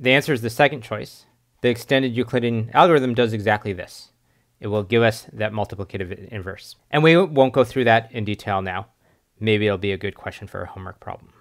The answer is the second choice. The extended Euclidean algorithm does exactly this. It will give us that multiplicative inverse. And we won't go through that in detail now. Maybe it'll be a good question for a homework problem.